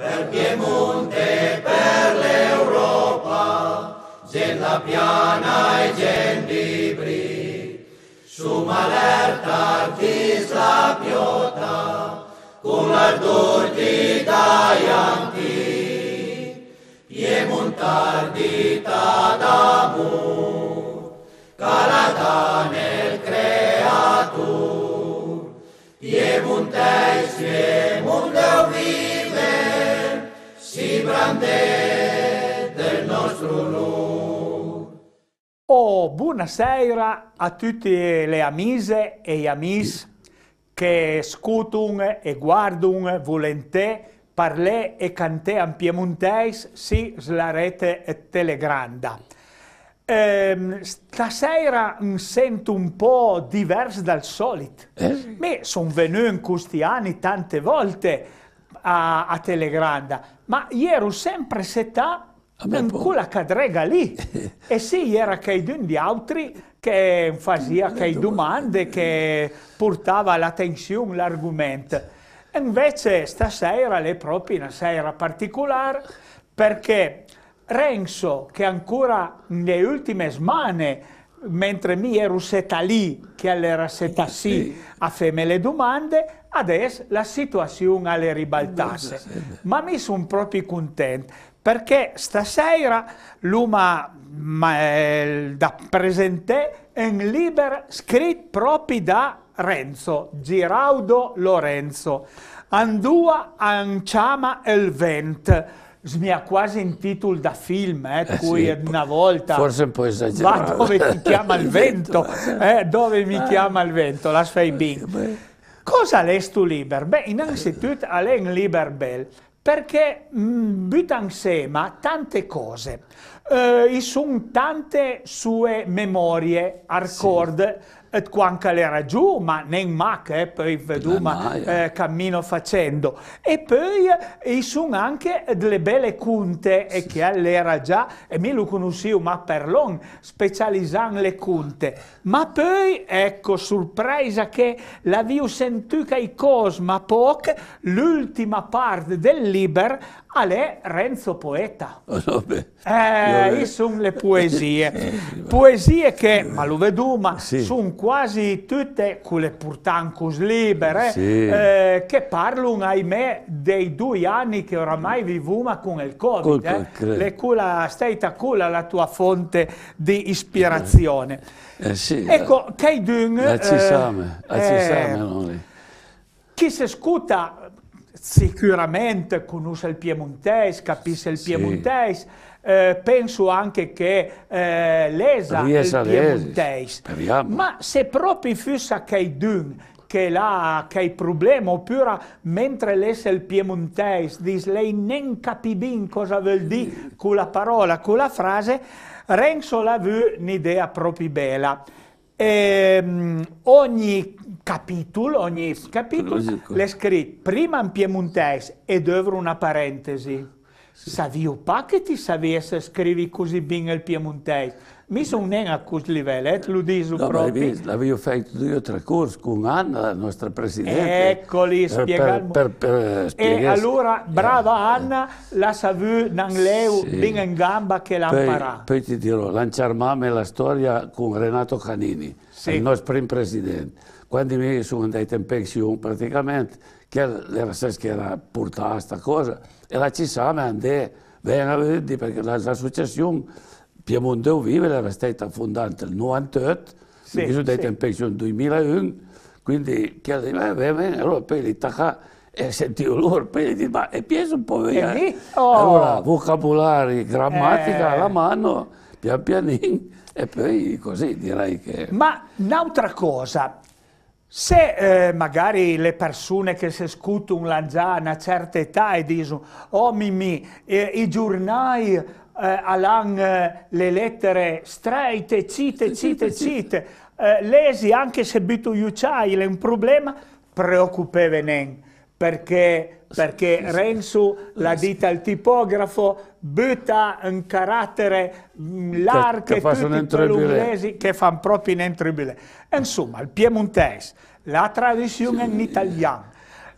Per Piemonte, per l'Europa, gent la piana e gent di Bri. Su malerta artis la piota, cum l'ardor di daianti. Piemontar di tadamur, calata nel creatur, Piemonteis fiel, grande del nostro Lord. Oh, buonasera a tutte le amiche e gli amici che ascoltano e guardano volentieri parlare e cantare in piemontese sì, sulla rete Telegranda. Ehm, stasera mi sento un po' diverso dal solito. Eh? sono venuto in questi anni tante volte a, a Telegranda, ma ero sempre setà in la cadrega lì. e sì, era Caidun gli altri che fasia che le domande, che portava all'attenzione l'argomento. Invece stasera è proprio una sera particolare perché Renzo, che ancora nelle ultime smane, mentre mi ero seta lì, che allora seta sì, a fare le domande, Adesso la situazione alle ribaltasse, ma mi sono proprio contento perché stasera l'UMA eh, da presentare un libro scritto proprio da Renzo, Giraudo Lorenzo. Andua anciama el vent. Mi ha quasi in titolo da film, eh, eh cui sì, una volta... Forse un po' esagerato. Va dove ti chiama il vento, eh, dove mi ah. chiama il vento, la sua in bing. Eh, Cosa lest tu libero? Beh, innanzitutto è un libero Lieberbell, perché mm, butta insieme tante cose. Uh, eh, sono tante sue memorie, arcord, sì et quanca le ragiù, ma non mac eh, per il veduma eh, cammino facendo. E poi ci eh, sono anche delle belle cunte eh, sì. che all'era già, e mi lo conoscevo, ma per l'on, specializzando le cunte. Ma poi, ecco, sorpresa che l'avevo che i cosma ma poc, l'ultima parte del liber Ale Renzo Poeta. Oh, eh, sono le poesie. Eh, poesie che, ma lo veduma, sì. sono quasi tutte quelle purtancus libere, sì. eh, che parlano, ahimè, dei due anni che oramai vivuma con il Covid. Col, eh. Le cula, steita cula la tua fonte di ispirazione. Eh, sì, eh. ecco, che dun... La siamo, la ci siamo, è. Chi si scuta sicuramente conosce il piemontese, capisce il piemontese, sì. eh, penso anche che eh, lesa Riesa il piemontese, ma se proprio fosse qualcuno che là che il problema, oppure mentre lesse il piemontese, dice lei non bene cosa vuol dire con la parola, con la frase, Renzo la vu un'idea proprio bella ehm, ogni capitolo, ogni capitolo, l'è scritto prima in piemontese ed dopo una parentesi. Sì. Saviu pa che ti savi se scrivi così bene il piemontese? Mi sono Mislim, a questo livello, eh, ljudi su no, propri. L'avevo fatto due o tre corsi con Anna, la nostra presidente. Eccoli, spieghiamo. e allora, eh. brava Anna, la savu non leu, sì. in gamba che l'ha imparata. Poi ti dirò, lanciarmame la storia con Renato Canini, sì. il nostro primo presidente. Quando mi sono andato in pensione praticamente, che era che era portata questa cosa, e la ci siamo andati, vengono perché successione Piemonte Ovivere era stata fondata nel 1998, sì, mi sono detto in pensione nel 2001, quindi chi arriva, eh, allora poi li tacca e sentivo loro, poi dico, ma è pieno un po' via. Eh? Oh. Allora, vocabolari, grammatica eh. alla mano, pian pianino, e poi così direi che... Ma un'altra cosa, se eh, magari le persone che si scutono già a una certa età e dicono, oh mimmi, eh, i giornali eh, Alain eh, le lettere strette, cite, cite, cite, eh, lesi anche se bitu bituiuciai, è un problema, preoccupevenen perché, perché Renzo la dita al tipografo butta un carattere largo mm, che, che, che fanno proprio in entribile. Insomma, il piemontese, la tradizione in italiano,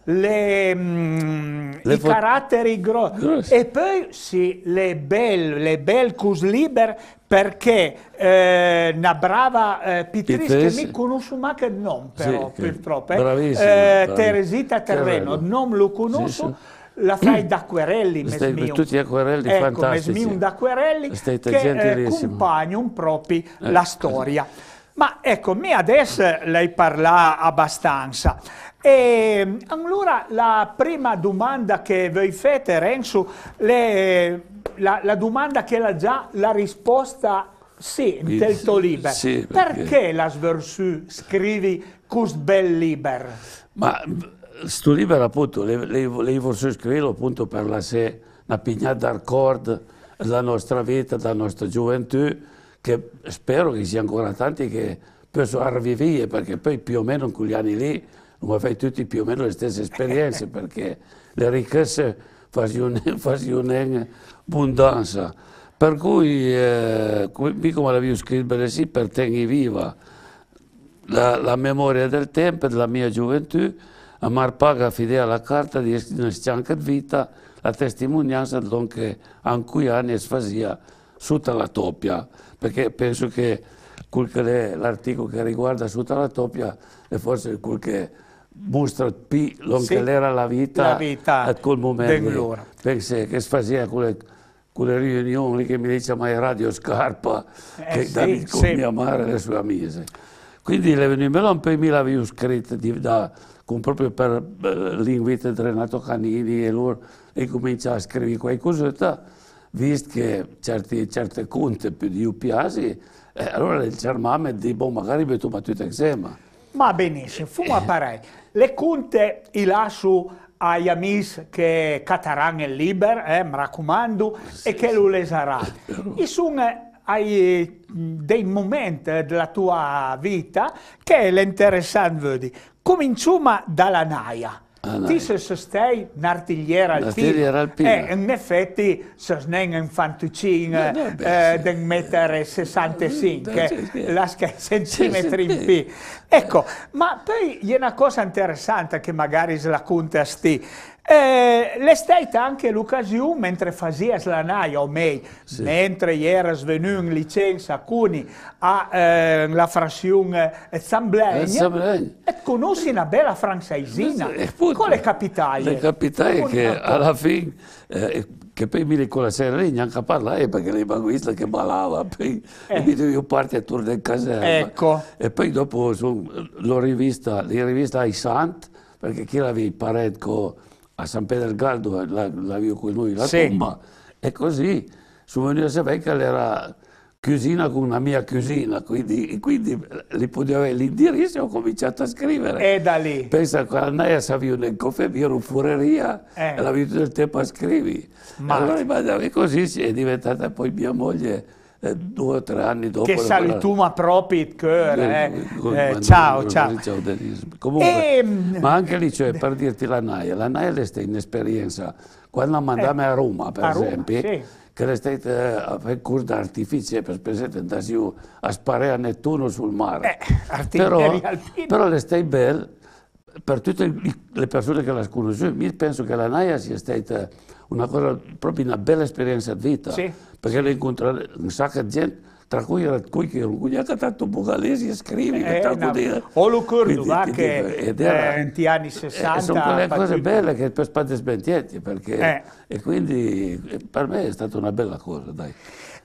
le, mm, le i caratteri grossi e poi sì, le belle, le belle cusliber perché eh, una brava eh, pittrice che mi conosco ma che non però sì, purtroppo, eh, eh, Teresita Terreno, non lo conosco. Sì, sì la fai d'acquerelli, Querelli, mesmiun. Tutti acquerelli ecco, fantastici. Eh, ecco, mesmiun da Querelli, che accompagnano proprio eh. la storia. Ma ecco, me adesso lei parla abbastanza. E ehm, allora la prima domanda che voi fate, Renzo, le, la, la, domanda che l'ha già la risposta sì, in tuo libero. Sì, perché? perché la Sversù scrivi cus bel liber? Ma questo libero appunto, lei, lei, lei scriverlo appunto per la sé, una pignata d'accordo, la nostra vita, la nostra gioventù, che spero che siano ancora tanti che possono arrivare perché poi più o meno in quegli anni lì non fai tutti più o meno le stesse esperienze perché le ricchezze fanno abbondanza per cui eh, come l'avevo scritto bene sì per tenere viva la, la, memoria del tempo della mia gioventù a Marpaga fidea la carta di essere Stianca Vita la testimonianza di don che anche anni sfasia sotto la toppia perché penso che l'articolo che riguarda tutta la toppia è forse quel che mostra più long sì, era la vita, a quel momento. Perché che sfasia quelle, quelle riunioni che mi dice mai Radio Scarpa eh, che sì, da sì. con mia madre e le sue amiche. Quindi le venivano un po' mi l'avevo scritto di, da, con, proprio per eh, l'invito di Renato Canini e loro e comincia a scrivere qualcosa visto che certi, certe conte più di UPASI, eh, allora il Cermame di, boh, magari vi battuto insieme. Ma benissimo, fumo a parei. Le conte i lascio ai amici che Cataran è libero, eh, mi raccomando, sì, e che lo lesarà. I sono hai eh, dei momenti della tua vita che è l'interessante, vedi. Cominciamo dalla naia. Ah, Ti se se un'artigliera alpina, alpina. Eh, in effetti se sneng un fantucina eh, no, eh, sì. del mettere 65, eh, no, eh, la sì, centimetri sì, in P. Ecco, ma poi è una cosa interessante che magari slacunte a sti, eh, L'estate anche l'occasione, mentre facevi la o meglio, sì. mentre era venuto in licenza Cuni alla eh, frazione eh, e conosci una bella francesina. Eh, Con le capitali. Le capitali che alla fine... Eh, che poi mi con la sera lì neanche parlare perché lei mi ha visto che malava poi, eh. e mi dovevo partire a tour del caserma ecco. e poi dopo l'ho rivista l'ho rivista ai Sant perché chi l'avevi parente con a San Pedergaldo eh, l'avevo con lui la sì. tomba e così su Venezia Vecchia era chiusina con una mia chiusina, quindi, quindi eh, li potevo avere l'indirizzo e ho cominciato a scrivere. E da lì? Pensa che andai a Savio nel caffè, ero in fureria eh. e l'avevo tutto il tempo a scrivere. Ma... Allora, e così è diventata poi mia moglie eh, due o tre anni dopo. Che salutuma propit cœur, eh. eh, eh, eh ciao, ciao. Comunque, e... Ehm, ma anche lì, cioè, per dirti la NAIA, la NAIA è stata in esperienza, quando mandavamo eh, a Roma, per a esempio, Roma, sì. che è stata a fare corso d'artificio per presentare a sparare a Nettuno sul mare. però, però è stata bella per tutte le persone che l'hanno conosciuto, io penso che la Naia sia stata una cosa, proprio una bella esperienza di vita, sì. perché l'ho incontrato un sacco di gente, tra cui era qui che orgogliata tanto bugalesi e scrivi, eh, tanto dire. Ho lo va che negli eh, eh anni 60... Eh, e, sono quelle cose belle che per spade sbentienti, perché... Eh. E quindi eh, per me è stata una bella cosa, dai.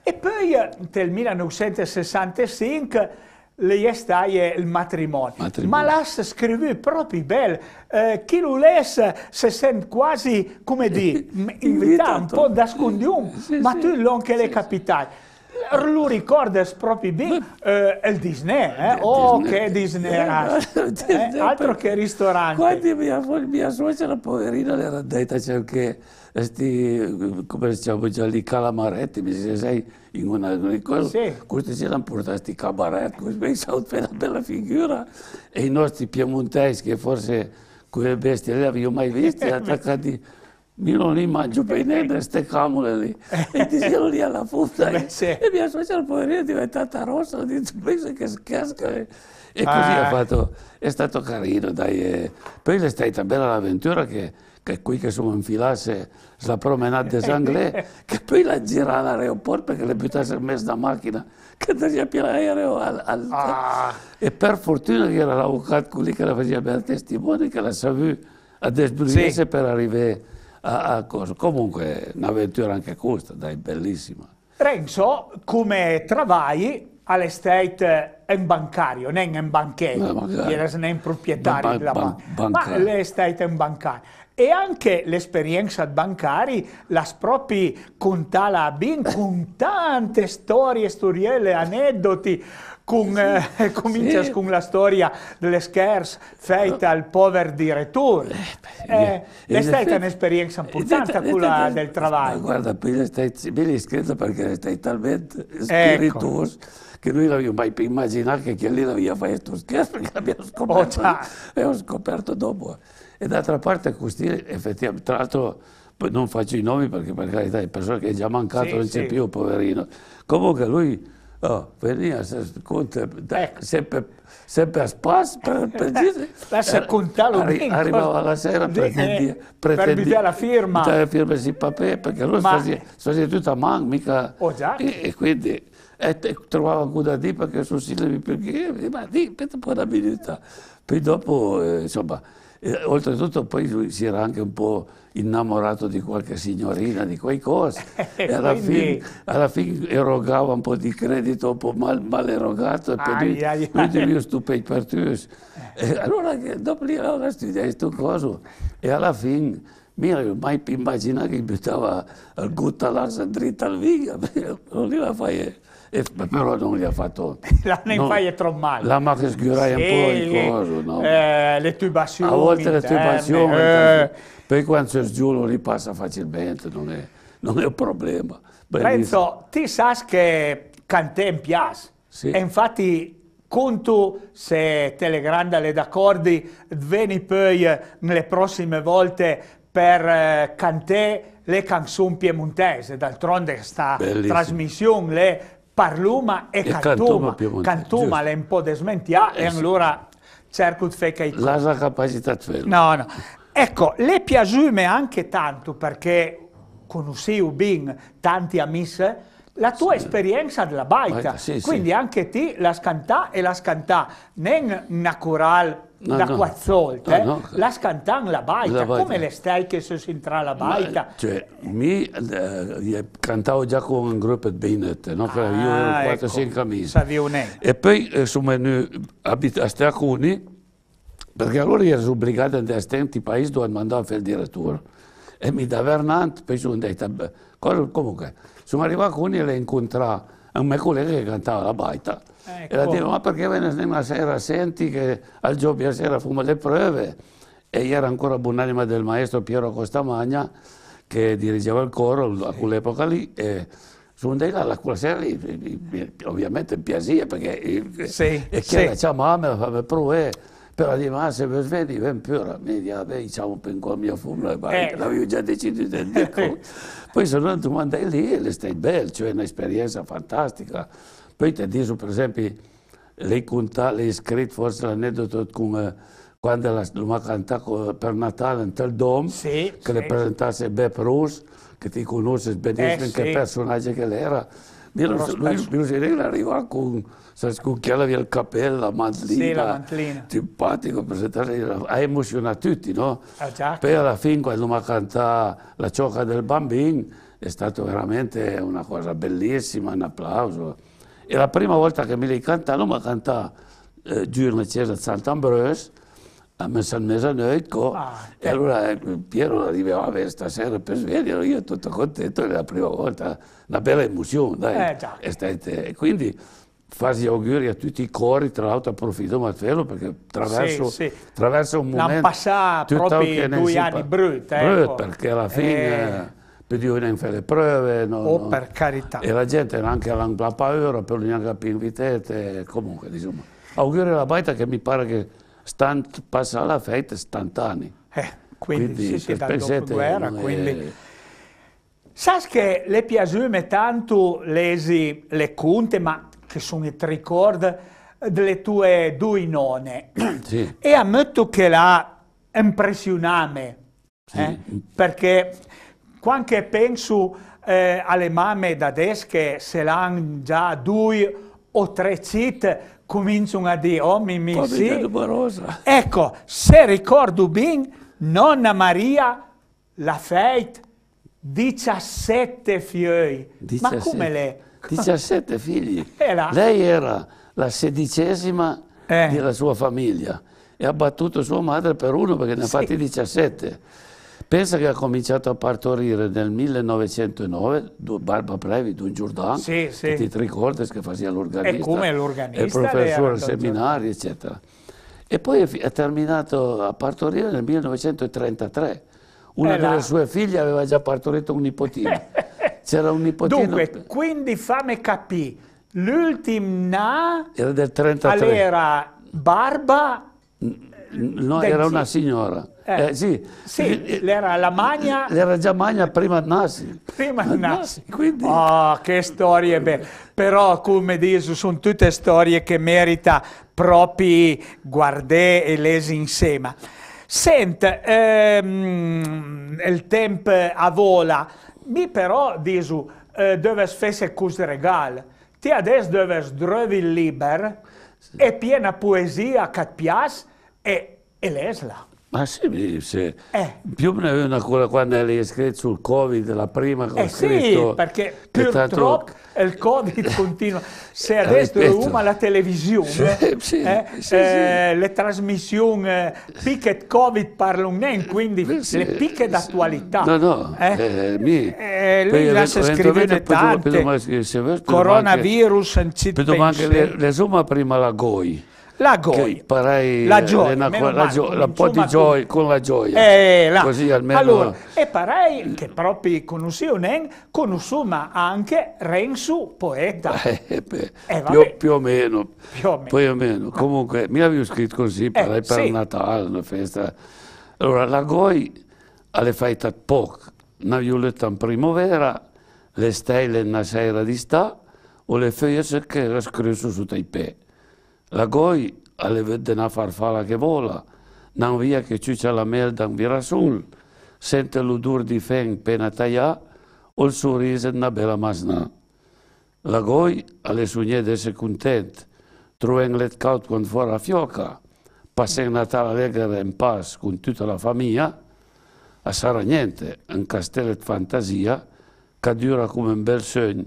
E poi nel 1965 le è il matrimonio. matrimonio. Ma l'as scrive proprio bel, eh, chi lo lesse si sente quasi, come dire, in verità un po' nascondium, sì, ma sì, tu non che sì, le capitai. Lui ricorda proprio bene eh, il Disney, eh? eh oh che Disney era, eh, eh altro che ristorante. Quando mia, mia suocera poverina le era detta che questi, come diciamo già lì, calamaretti, mi dice, sei in una cosa, sì. questi ce l'hanno portati questi cabaretti, questi pensavo per una bella figura, e i nostri piemontesi che forse quelle bestie le avevo mai viste, attaccati mi ni mangio bene da ste camule lì. Eh. E ti sono lì alla punta. Beh, sì. E mia suocera poverina è diventata rossa, ho detto penso che casca E così ah. ha fatto, è stato carino, dai. E poi è stata bella l'avventura che, che qui che sono infilasse la promenade des Anglais, che poi la gira all'aeroporto perché le buttasse in mezzo macchina, che tagliava più l'aereo. Al, al, ah. E per fortuna che era l'avvocato quelli che la faceva bene testimone, che la saputo a desbrigare sì. per arrivare a, a comunque un'avventura anche questa, dai, bellissima. Renzo, come travai all'estate è un bancario, non è un banchiere, non è un proprietario ba della banca, ban ma l'estate è un bancario. E anche l'esperienza bancaria la spropri contala ben con tante storie, storielle, aneddoti con, sì, eh, comincia sì. con la storia delle scherze fatte eh. al povero direttore. Eh, eh, è stata un'esperienza importante quella del lavoro. Guarda, mi è stata perché è stata talmente spirituosa. Ecco che noi l'avevo mai più immaginato che chi lì l'aveva fatto scherzo, perché l'abbiamo oh, scoperto, oh, scoperto dopo. E d'altra parte questi effettivamente, tra l'altro non faccio i nomi perché per carità è persona che è già mancato, sì, non c'è sì. più, poverino. Comunque lui Oh, venia conte, da, sempre, sempre a spasso, per, per dire lascia contare arri, arrivava la sera pretendia, eh, pretendia per la firma la firma si papè perché lui Ma... faceva, faceva tutto a man mica oh, già. E, e quindi e te, trovava ancora di perché sono sillabi perché eh, ma di per po' d'abilità, poi dopo eh, insomma eh, oltretutto poi si era anche un po' innamorato di qualche signorina di quei costi e eh, alla, Quindi... fine, alla fine erogava un po' di credito un po' mal, mal erogato eh. e poi lui, ai, lui per tutti. Allora dopo lì allora studiai questo coso e alla fine mi ero mai immaginato che mi stava il eh, gutta l'arsa dritta al viga, non li la fai. E, però non gli ha fatto... L'anno in fai è troppo male. La Max Gurai sì, un po' il coso, no? Eh, le tue passioni. A volte le tue passioni. Eh, poi quando c'è giù lo ripassa facilmente, non è, non è un problema. Penso, ti sa che Cantè in piazza Sì. E infatti conto se Telegranda le d'accordi, veni poi nelle prossime volte per eh, cantare le canzoni piemontese, d'altronde questa trasmissione le Parluma e, e Cantoma. Cantoma, Cantoma l'è un po' desmentia eh, e allora cerco di fare La sua capacità è No, no. Ecco, le piaciume anche tanto perché conoscevo ben tanti amici la tua sì. esperienza della baita, sì, quindi sì. anche ti la scantà e la scantà, non una corale no, da no. quazzolte, no, no. la scantan la baita, la baita. come le stai che si entra la baita? Ma, cioè, mi eh, cantavo già con un gruppo di binette, no? Ah, io ero 4 ecco, mesi, E poi eh, sono venuto a Stracuni, perché allora ero obbligato ad andare a in paesi dove andavo a fare il direttore. E mi davano, poi sono detto, comunque... Sono arrivato con lui e l'ho incontrato, è un mio collega che cantava la baita. Ecco. E la ecco. dico, ma perché una sera senti che al giorno giovedì sera fumo le prove? E io ieri ancora buonanima del maestro Piero Costamagna che dirigeva il coro sì. a quell'epoca lì. E, sono dei là, quella sera lì, ovviamente piasia perché sì, e che sì. la ciao mamma, la fa le provare però rimase per svenire in più la media, beh, diciamo per un mio fumo, eh. eh. l'avevo già deciso di rendere Poi sono andato lì e cioè è stata bella, cioè un'esperienza fantastica. Poi ti dico, per esempio, lei conta, lei scrive forse l'aneddoto come eh, quando la, l'ho cantato per Natale in tel dom, sì, che sì. le presentasse Beppe Rus, che ti conosce benissimo, eh, che sì. personaggio che l'era. era Milosevic arriva con, sai, scucchiava via il capello, la mantlina, sì, la mantlina. simpatico, ha emozionato tutti, no? Ah, Poi alla fine quando mi ha cantato la ciocca del bambino è stata veramente una cosa bellissima, un applauso. E la prima volta che mi li cantato, mi ha cantato eh, chiesa di Sant'Ambrose, a messa al mezzanotte ah, e certo. allora eh, Piero arrivava beh, stasera per svegliarlo, io tutto contento, è la prima volta, una bella emozione, dai. Eh, e quindi fasi gli auguri a tutti i cori, tra l'altro approfitto Matteo perché attraverso, sì, sì. attraverso un momento... Non passava proprio due anni brutti. Ecco. Eh, oh. perché alla fine... Eh. Pedivano fare le prove. No, oh, no. per carità. E la gente era anche alla paura, per non capire invitete, comunque, insomma. Auguri alla baita che mi pare che stant, passa la fetta 70 anni. Eh, quindi, quindi sì, dal dopoguerra, quindi... È... Sas che le piasume tanto lesi le cunte, ma che sono i tricord delle tue due nonne. Sì. E ammetto che la impressioname, sì. eh? perché quando penso eh, alle mamme da desche se l'hanno già due o tre cit cominciano a dire, oh mi misi, ecco, se ricordo bene, nonna Maria l'ha fatto 17 figli. 17. Ma come lei? 17 figli. Era. Lei era la sedicesima eh. della sua famiglia e ha battuto sua madre per uno perché ne ha sì. fatti 17. Pensa che ha cominciato a partorire nel 1909 Barba Previ, Don Giordano, sì, sì. che ti ricordi che faceva l'organista. E come l'organista. Il professore al seminario, eccetera. E poi ha terminato a partorire nel 1933. Una eh delle sue figlie aveva già partorito un nipotino. C'era un nipotino. Dunque, quindi fame capì, l'ultima era del 33. All'era Barba... No, era una signora. Eh, eh, sì. sì l'era la Magna. L'era già Magna prima Nasi. Prima Nasi. Quindi... Oh, che storie belle. Però, come dici, sono tutte storie che merita propri guardè e lesi insieme. Senta, ehm, il tempo a vola, mi però dico, eh, dove fare questo regalo? Ti adesso dove trovi libero sì. e piena poesia che piace e, e lesla. Ma sì, sì. Eh. Più ne una cosa quando eri scritto sul Covid, la prima eh che ho eh scritto. Sì, perché purtroppo il Covid continua. Se adesso è una la televisione, sì, sì, eh, sì, eh, le trasmissioni eh, Picket Covid parlano niente, quindi eh, le picche d'attualità. No, no, eh, eh mi, lui la si scrive tante, coronavirus, anche, anche le, le prima la goi la goi, la gioia, la gioia, un po' di gioia, con la gioia, eh, là. così almeno... Allora, e parei che proprio conoscevano, conosciamo anche Renzo poeta. Eh, eh, beh, eh, più, più, o meno, più o meno, più o meno. Comunque, mi avevo scritto così, parei eh, per sì. Natale, una festa. Allora, la goi alle fatta poco, una violetta in primavera, le stelle una sera di sta, o le foglie che era scritto su Taipei. La goi, ale vedena farfalla che vola, nan via che ciuccia la melda vi virasul, sente l'udur di feng pena taia, ol sorrise na bela masna. La goi, ale sugnede se content, truen let caut con fora fioca, pasen Natale allegre in pace con tutta la famiglia, a Sara niente, un castello di fantasia, che dura come un bel sogno,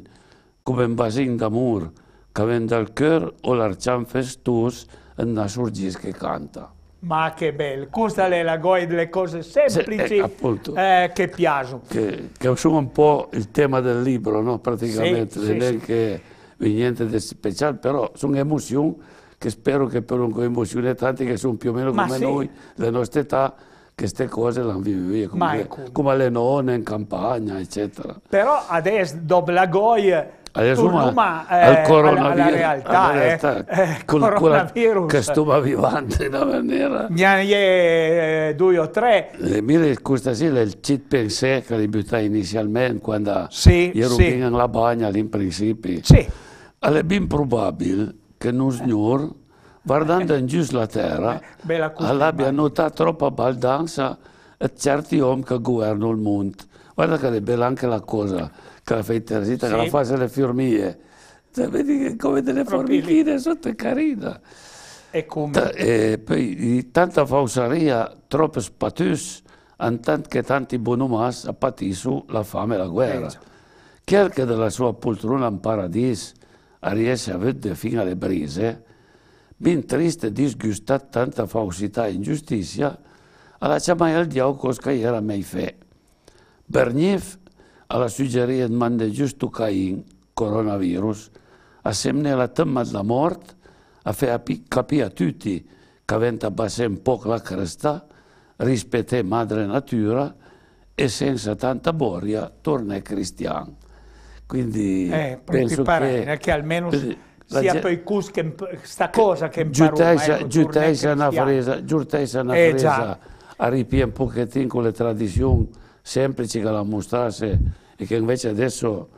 come un basin d'amore, che vengono dal cœur o l'arciano festus e la sorgis che canta. Ma che bello, questa è la goi delle cose semplici eh, appunto, eh, che piacciono. Che, che, sono un po' il tema del libro, no? praticamente, sì, non sì, è sì. che niente di speciale, però sono emozioni che spero che per un emozione tanti che sono più o meno Ma come noi, le nostre età, queste cose le hanno vivute come, come le nonne in campagna, eccetera. Però adesso, dopo la goi adesso ma, ma eh, al coronavirus, alla realtà, alla realtà eh, eh col coronavirus. che stava vivendo in una maniera. Neanche eh, due o tre. le mie questa sera il cheat pensé che li buttai inizialmente quando sì, ero sì. in la bagna in principio. Sì. È ben probabile che un signor, guardando in giù la terra, eh, abbia notato troppa baldanza a certi uomini che governano il mondo. Guarda che è bella anche la cosa che la fai interessita, sì. che la fai le fiormie. Cioè, vedi come delle Proprio formichine sotto è carina. E come? e poi tanta fausaria, troppe spatus, tant che tanti bonumas a patisu la fame e la guerra. Eh, Chi è che della sua poltrona in paradiso riesce a vedere fino alle brise, ben triste e disgustato tanta fausità e ingiustizia, alla mai al diavolo cosa era mai fe. Bernif a la suggerie mande giustu cain coronavirus, asemenea la tema de la mort, a fea capi a tutti că avem basem poc la crăsta, rispete madre natura e senza tanta boria torna cristiano. Quindi eh, penso che, che, che almeno sia per poi Cus che sta cosa che imparò. Giutei ecco, è una fresa, giutei è una eh, fresa, eh, a ripie un pochettino con le tradizioni semplici che la mostrasse e che invece adesso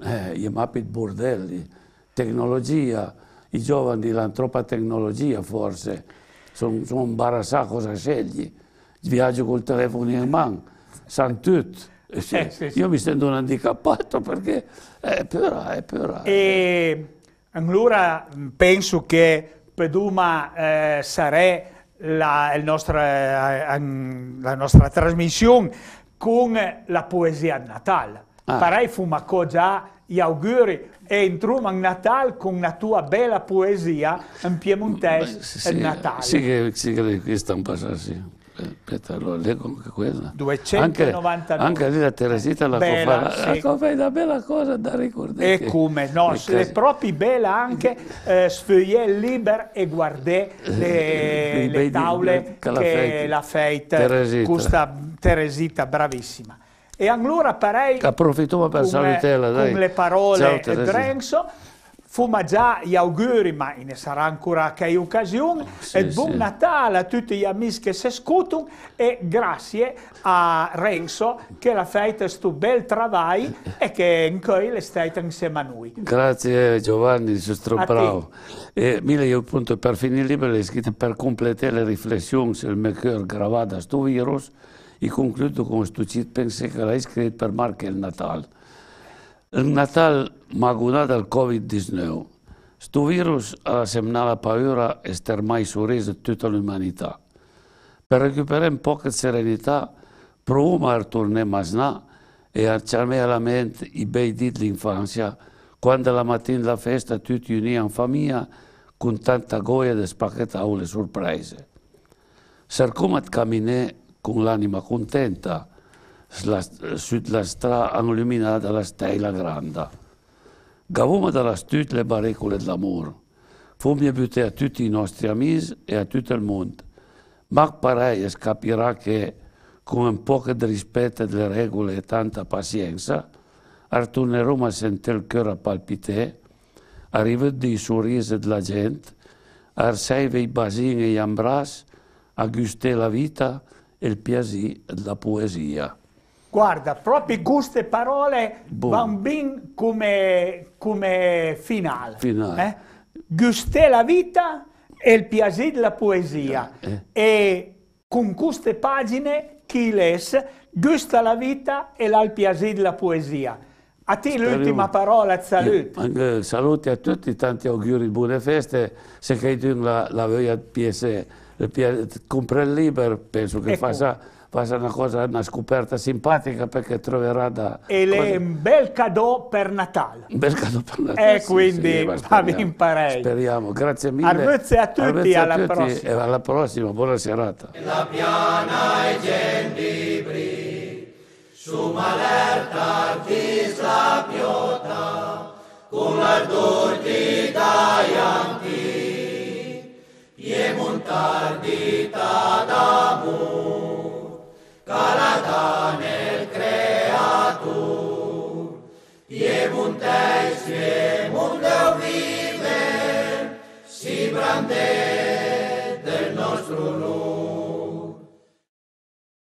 eh, gli mappi bordelli, tecnologia, i giovani, la troppa tecnologia forse, sono son imbarazzati cosa scegli, viaggio col telefono in mano, sanno tutto. Eh, eh, sì, sì. Io mi sento un handicappato perché è eh, però, è eh, però. E allora penso che Peduma eh, sarà la, la, nostra, la nostra trasmissione con la poesia di Natale. Ah. Parai fumacò già gli auguri e entriamo a Natale con la tua bella poesia in piemontese Beh, sì, Natale. Sì, sì, sì, questo è un passaggio aspetta, eh, allora leggo anche quella. 290 anche, anche lì la Teresita la bella, fa, sì. la, è una bella cosa da ricordare. E come? No, e è proprio bella anche eh, sfogliare libero e guardare eh, le, le taule che la feit, la feit Teresita. Questa Teresita, bravissima. E allora parei... Approfittiamo per come, salutela, dai. Con le parole Ciao, Teresita fuma già gli auguri, ma ne sarà ancora che occasione. Ah, sì, e buon Natale a tutti gli amici che si ascoltano e grazie a Renzo che ha fatto questo bel lavoro e che ancora è stato insieme a noi. Grazie Giovanni, sei bravo. E mille io appunto per finire libero le scritte per completare le riflessioni sul mio gravato a questo virus e concludo con questo cit pensé che l'hai scritto per marcare il Natale. El Natal maguna del Covid-19. Stu virus ha semnat la paura e a tota tutta l'umanità. Per recuperar un poc de serenitat, provo a tornar tornare masnà i a ciarmi la ment i bei l'infància, quan quando la de la festa tutti uniti en família, con tanta goia di spacchettare le sorprese. Sarcoma camminare con l'ànima contenta, sut la stra înluminată la stela granda. Gavuma de la stut le barecule de l'amor. Fum iubite a tutti i nostri amici e a tutto il mondo. Mac Paredes capirà che con un poco di rispetto delle regole e tanta pazienza, ritorneremo a sentire il cuore palpitare, a rivedere i sorrisi della gente, a i basini e gli ambras, a gustare la vita e il piacere della poesia. Guarda, proprio queste parole bon. van come, come finale. finale. Eh? Gustè la vita e il piacere della poesia. Eh. E con queste pagine, chi Chiles, gusta la vita e il piacere della poesia. A te l'ultima parola, eh, salute. saluti a tutti, tanti auguri, buone feste. Se che tu la, la voglia PS, eh, comprare il libro, penso che ecco. faccia va essere una, cosa, una scoperta simpatica perché troverà da... E lei cose... è un bel cadeau per Natale. Un bel cadeau per Natale. E eh, sì, quindi sì, va speriamo, ben Speriamo, grazie mille. Grazie a tutti, Arvezze alla a tutti prossima. E alla prossima, buona serata. La piana è gendibri, su malerta la piota, con l'ardor di Daianti, e montar di calat en el creatur. Piemontais, Piemont deu vive, si brandet del nostre honor.